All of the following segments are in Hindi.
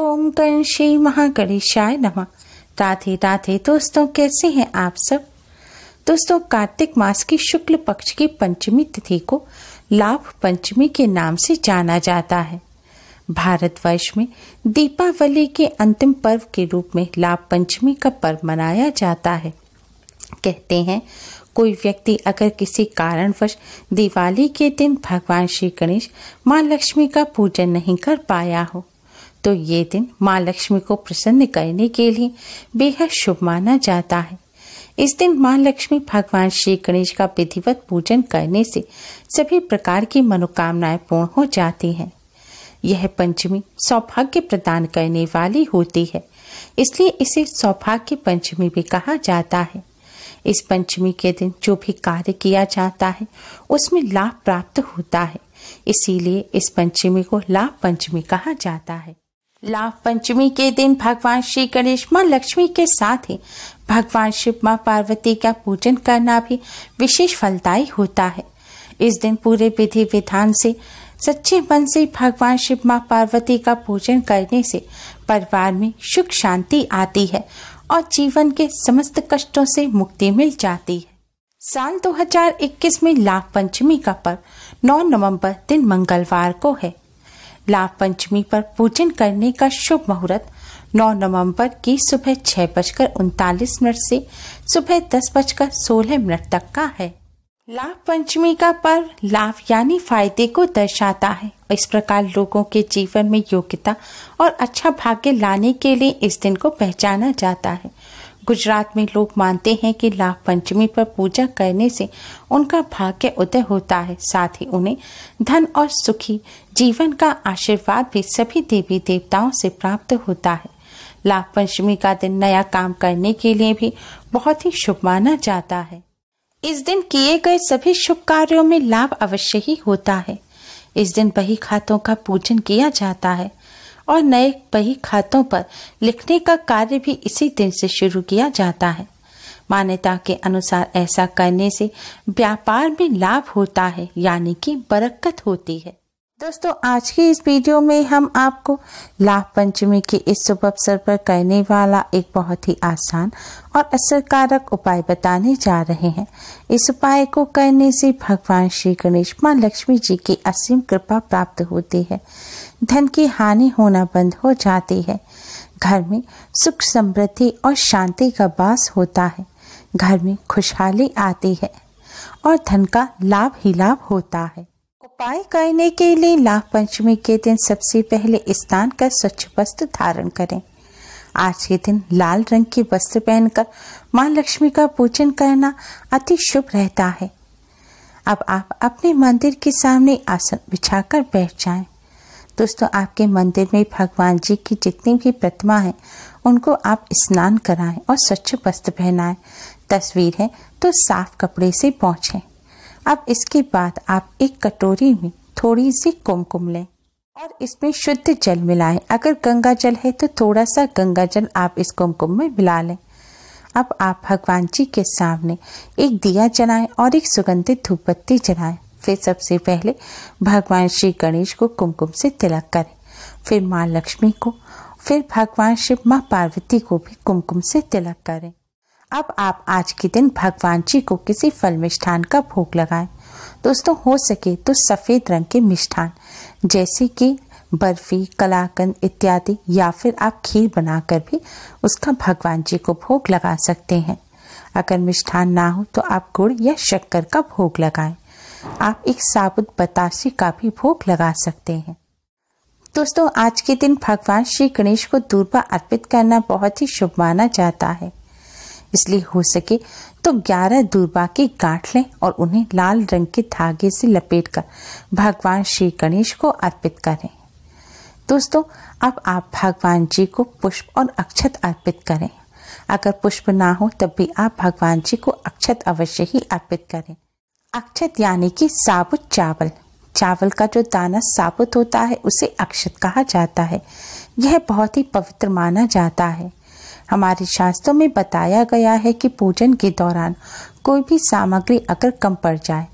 ओम तन श्री महागणेशाय नमः राधे राधे दोस्तों कैसे हैं आप सब दोस्तों कार्तिक मास की शुक्ल पक्ष की पंचमी तिथि को लाभ पंचमी के नाम से जाना जाता है भारतवर्ष में दीपावली के अंतिम पर्व के रूप में लाभ पंचमी का पर्व मनाया जाता है कहते हैं कोई व्यक्ति अगर किसी कारणवश दिवाली के दिन भगवान श्री गणेश माँ लक्ष्मी का पूजन नहीं कर पाया हो तो ये दिन माँ लक्ष्मी को प्रसन्न करने के लिए बेहद शुभ माना जाता है इस दिन माँ लक्ष्मी भगवान श्री गणेश का विधिवत पूजन करने से सभी प्रकार की मनोकामनाएं पूर्ण हो जाती हैं यह पंचमी सौभाग्य प्रदान करने वाली होती है इसलिए इसे सौभाग्य पंचमी भी कहा जाता है इस पंचमी के दिन जो भी कार्य किया जाता है उसमें लाभ प्राप्त होता है इसीलिए इस पंचमी को लाभ पंचमी कहा जाता है लाभ पंचमी के दिन भगवान श्री गणेश माँ लक्ष्मी के साथ ही भगवान शिव माँ पार्वती का पूजन करना भी विशेष फलदायी होता है इस दिन पूरे विधि विधान से सच्चे मन से भगवान शिव माँ पार्वती का पूजन करने से परिवार में सुख शांति आती है और जीवन के समस्त कष्टों से मुक्ति मिल जाती है साल 2021 में लाभ पंचमी का पर्व 9 नवंबर दिन मंगलवार को है लाभ पंचमी पर पूजन करने का शुभ मुहूर्त 9 नवंबर की सुबह छह बजकर उनतालीस मिनट से सुबह दस बजकर सोलह मिनट तक का है लाभ पंचमी का पर्व लाभ यानी फायदे को दर्शाता है इस प्रकार लोगों के जीवन में योग्यता और अच्छा भाग्य लाने के लिए इस दिन को पहचाना जाता है गुजरात में लोग मानते हैं कि लाभ पंचमी पर पूजा करने से उनका भाग्य उदय होता है साथ ही उन्हें धन और सुखी जीवन का आशीर्वाद भी सभी देवी देवताओं से प्राप्त होता है लाभ पंचमी का दिन नया काम करने के लिए भी बहुत ही शुभ माना जाता है इस दिन किए गए सभी शुभ कार्यों में लाभ अवश्य ही होता है इस दिन बही खातों का पूजन किया जाता है और नए बही खातों पर लिखने का कार्य भी इसी दिन से शुरू किया जाता है मान्यता के अनुसार ऐसा करने से व्यापार में लाभ होता है यानी कि बरकत होती है दोस्तों आज की इस वीडियो में हम आपको लाभ पंचमी के इस शुभ अवसर पर करने वाला एक बहुत ही आसान और असरकारक उपाय बताने जा रहे हैं इस उपाय को करने से भगवान श्री गणेश माँ लक्ष्मी जी की असीम कृपा प्राप्त होती है धन की हानि होना बंद हो जाती है घर में सुख समृद्धि और शांति का वास होता है घर में खुशहाली आती है और धन का लाभ ही लाभ होता है उपाय करने के लिए लाभ पंचमी के दिन सबसे पहले स्नान कर स्वच्छ वस्त्र धारण करें आज के दिन लाल रंग के वस्त्र पहनकर माँ लक्ष्मी का पूजन करना अति शुभ रहता है अब आप अपने मंदिर के सामने आसन बिछाकर बैठ जाएं। दोस्तों आपके मंदिर में भगवान जी की जितनी भी प्रतिमा है उनको आप स्नान कराएं और स्वच्छ वस्त्र पहनाएं तस्वीर है तो साफ कपड़े से पहुंचे अब इसके बाद आप एक कटोरी में थोड़ी सी कुमकुम लें और इसमें शुद्ध जल मिलाएं अगर गंगा जल है तो थोड़ा सा गंगा जल आप इस कुमकुम में मिला लें अब आप भगवान जी के सामने एक दिया जलाएं और एक सुगंधित धूपबत्ती जलाएं फिर सबसे पहले भगवान श्री गणेश को कुमकुम से तिलक करें फिर माँ लक्ष्मी को फिर भगवान शिव माँ पार्वती को भी कुमकुम से तिलक करें अब आप आज के दिन भगवान जी को किसी फल मिष्ठान का भोग लगाएं दोस्तों हो सके तो सफ़ेद रंग के मिष्ठान जैसे कि बर्फी कलाकंद इत्यादि या फिर आप खीर बनाकर भी उसका भगवान जी को भोग लगा सकते हैं अगर मिष्ठान ना हो तो आप गुड़ या शक्कर का भोग लगाएं आप एक साबुत बताशी का भी भोग लगा सकते हैं दोस्तों आज के दिन भगवान श्री गणेश को दूरबा अर्पित करना बहुत ही शुभ माना जाता है इसलिए हो सके तो ग्यारह दूरबा के गांठ लें और उन्हें लाल रंग के धागे से लपेट कर भगवान श्री गणेश को अर्पित करें दोस्तों अब आप भगवान जी को पुष्प और अक्षत अर्पित करें अगर पुष्प ना हो तब भी आप भगवान जी को अक्षत अवश्य ही अर्पित करें अक्षत यानी कि साबुत चावल चावल का जो दाना साबुत होता है उसे अक्षत कहा जाता है यह बहुत ही पवित्र माना जाता है हमारे शास्त्रों में बताया गया है कि पूजन के दौरान कोई भी सामग्री अगर कम पड़ जाए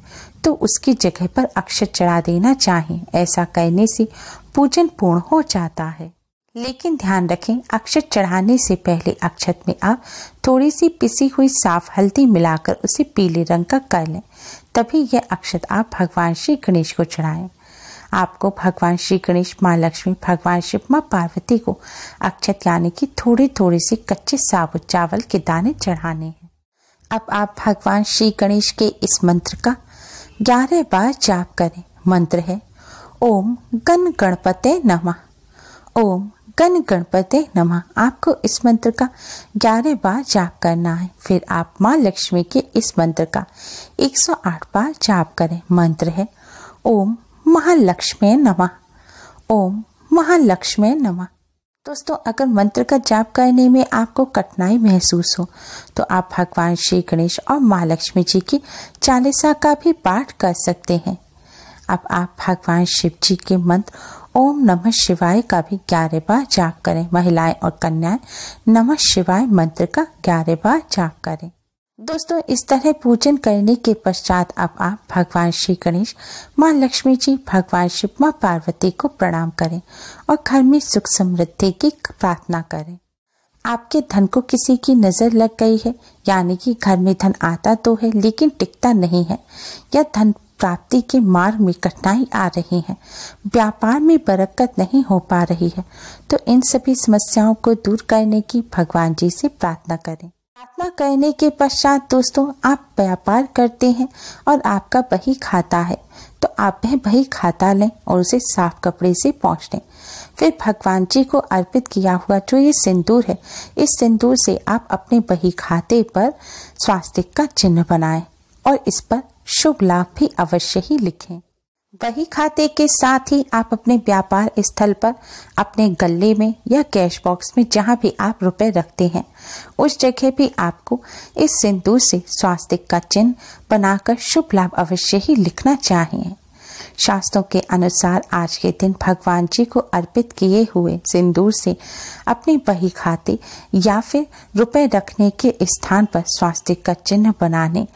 तो उसकी जगह पर अक्षर चढ़ा देना चाहिए ऐसा करने से पूजन पूर्ण हो जाता है लेकिन ध्यान रखें अक्षत चढ़ाने से पहले अक्षत में आप थोड़ी सी पिसी हुई साफ हल्दी मिलाकर उसे पीले रंग का कर लें तभी यह अक्षत आप भगवान श्री गणेश को चढ़ाएं आपको भगवान श्री गणेश माँ लक्ष्मी भगवान शिव माँ पार्वती को अक्षत यानी कि थोड़ी थोड़े से कच्चे साबुत चावल के दाने चढ़ाने हैं अब आप भगवान श्री गणेश के इस मंत्र का ग्यारह बार जाप करें मंत्र है ओम गण गणपते नमः ओम गण गणपते नमः आपको इस मंत्र का ग्यारह बार जाप करना है फिर आप माँ लक्ष्मी के इस मंत्र का 108 बार जाप करें मंत्र है ओम महालक्ष्मी नमः ओम महालक्ष्मी नमः दोस्तों अगर मंत्र का जाप करने में आपको कठिनाई महसूस हो तो आप भगवान श्री गणेश और महालक्ष्मी जी की चालीसा का भी पाठ कर सकते हैं अब आप भगवान शिव जी के मंत्र ओम नमः शिवाय का भी ग्यारह बार जाप करें महिलाएं और कन्याएं नमः शिवाय मंत्र का ग्यारह बार जाप करें दोस्तों इस तरह पूजन करने के पश्चात अब आप भगवान श्री गणेश माँ लक्ष्मी जी भगवान शिव माँ पार्वती को प्रणाम करें और घर में सुख समृद्धि की प्रार्थना करें आपके धन को किसी की नज़र लग गई है यानी कि घर में धन आता तो है लेकिन टिकता नहीं है या धन प्राप्ति के मार्ग में कठिनाई आ रही है व्यापार में बरकत नहीं हो पा रही है तो इन सभी समस्याओं को दूर करने की भगवान जी से प्रार्थना करें प्रार्थना करने के पश्चात दोस्तों आप व्यापार करते हैं और आपका बही खाता है तो आप वह बही खाता लें और उसे साफ कपड़े से पहुँच लें फिर भगवान जी को अर्पित किया हुआ जो ये सिंदूर है इस सिंदूर से आप अपने बही खाते पर स्वास्तिक का चिन्ह बनाएं और इस पर शुभ लाभ भी अवश्य ही लिखें वही खाते के साथ ही आप अपने व्यापार स्थल पर अपने गले में या कैश बॉक्स में जहाँ भी आप रुपए रखते हैं उस जगह भी आपको इस सिंदूर से स्वास्थ्य का चिन्ह बनाकर शुभ लाभ अवश्य ही लिखना चाहिए शास्त्रों के अनुसार आज के दिन भगवान जी को अर्पित किए हुए सिंदूर से अपने बही खाते या फिर रुपए रखने के स्थान पर स्वास्थ्य का चिन्ह बनाने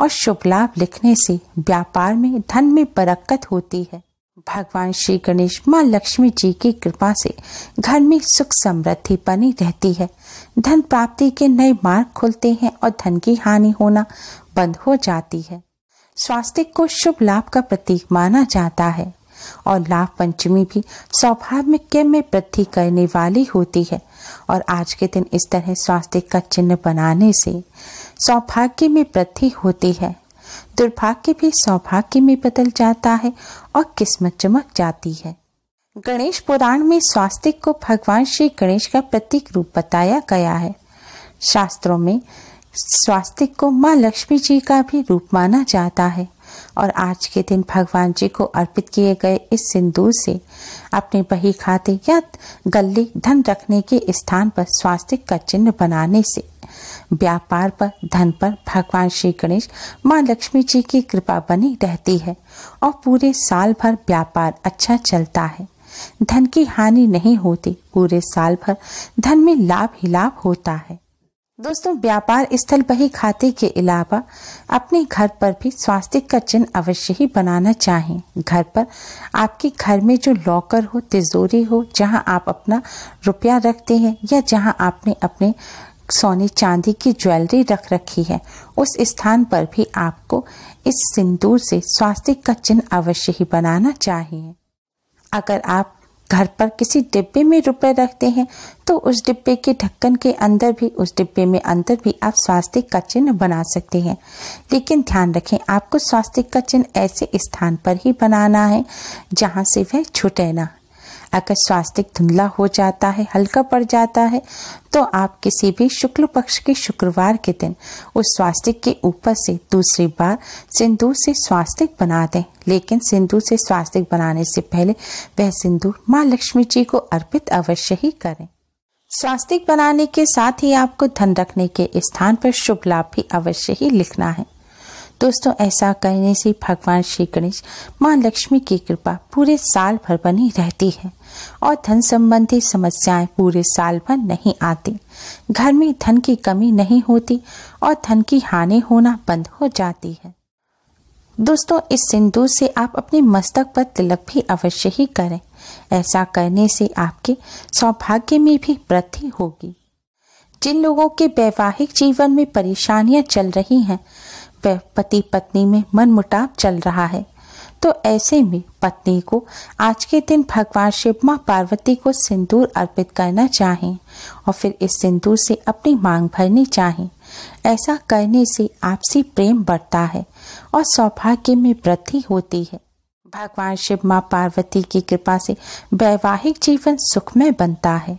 और शुभ लाभ लिखने से व्यापार में धन में बरक्कत होती है भगवान श्री गणेश माँ लक्ष्मी जी की कृपा से घर में सुख समृद्धि बनी रहती है धन प्राप्ति के नए मार्ग खुलते हैं और धन की हानि होना बंद हो जाती है स्वास्तिक को शुभ लाभ का प्रतीक माना जाता है और लाभ पंचमी भी सौभाग्य में वृद्धि करने वाली होती है और आज के दिन इस तरह स्वास्तिक का चिन्ह बनाने से सौभाग्य में वृद्धि होती है दुर्भाग्य भी सौभाग्य में बदल जाता है और किस्मत चमक जाती है गणेश पुराण में स्वास्तिक को भगवान श्री गणेश का प्रतीक रूप बताया गया है शास्त्रों में स्वास्तिक को माँ लक्ष्मी जी का भी रूप माना जाता है और आज के दिन भगवान जी को अर्पित किए गए इस सिंदूर से अपने बही खाते या गले धन रखने के स्थान पर स्वास्तिक का चिन्ह बनाने से व्यापार पर धन पर भगवान श्री गणेश माँ लक्ष्मी जी की कृपा बनी रहती है और पूरे साल भर व्यापार अच्छा चलता है धन की हानि नहीं होती पूरे साल भर धन में लाभ ही लाभ होता है दोस्तों व्यापार स्थल बही खाते के अलावा अपने घर पर भी स्वास्थ्य का चिन्ह अवश्य ही बनाना चाहें घर पर आपके घर में जो लॉकर हो तिजोरी हो जहां आप अपना रुपया रखते हैं या जहां आपने अपने सोने चांदी की ज्वेलरी रख रखी है उस स्थान पर भी आपको इस सिंदूर से स्वास्थ्य का चिन्ह अवश्य ही बनाना चाहिए अगर आप घर पर किसी डिब्बे में रुपए रखते हैं तो उस डिब्बे के ढक्कन के अंदर भी उस डिब्बे में अंदर भी आप स्वास्तिक का चिन्ह बना सकते हैं लेकिन ध्यान रखें आपको स्वास्तिक का चिन्ह ऐसे स्थान पर ही बनाना है जहाँ से वह छुटे ना अगर स्वास्तिक धुंधला हो जाता है हल्का पड़ जाता है तो आप किसी भी शुक्ल पक्ष के शुक्रवार के दिन उस स्वास्तिक के ऊपर से दूसरी बार सिंदूर से स्वास्तिक बना दें लेकिन सिंदूर से स्वास्तिक बनाने से पहले वह सिंदूर माँ लक्ष्मी जी को अर्पित अवश्य ही करें स्वास्तिक बनाने के साथ ही आपको धन रखने के स्थान पर शुभ लाभ भी अवश्य ही लिखना है दोस्तों ऐसा करने से भगवान श्री गणेश माँ लक्ष्मी की कृपा पूरे साल भर बनी रहती है और धन संबंधी समस्याएं पूरे साल भर नहीं आती घर में धन की कमी नहीं होती और धन की हानि होना बंद हो जाती है दोस्तों इस सिंदूर से आप अपने मस्तक पर तिलक भी अवश्य ही करें ऐसा करने से आपके सौभाग्य में भी वृद्धि होगी जिन लोगों के वैवाहिक जीवन में परेशानियां चल रही हैं पति पत्नी में मन मुटाव चल रहा है तो ऐसे में पत्नी को आज के दिन भगवान शिव माँ पार्वती को सिंदूर अर्पित करना चाहे और फिर इस सिंदूर से अपनी मांग भरनी चाहे ऐसा करने से आपसी प्रेम बढ़ता है और सौभाग्य में वृद्धि होती है भगवान शिव माँ पार्वती की कृपा से वैवाहिक जीवन सुखमय बनता है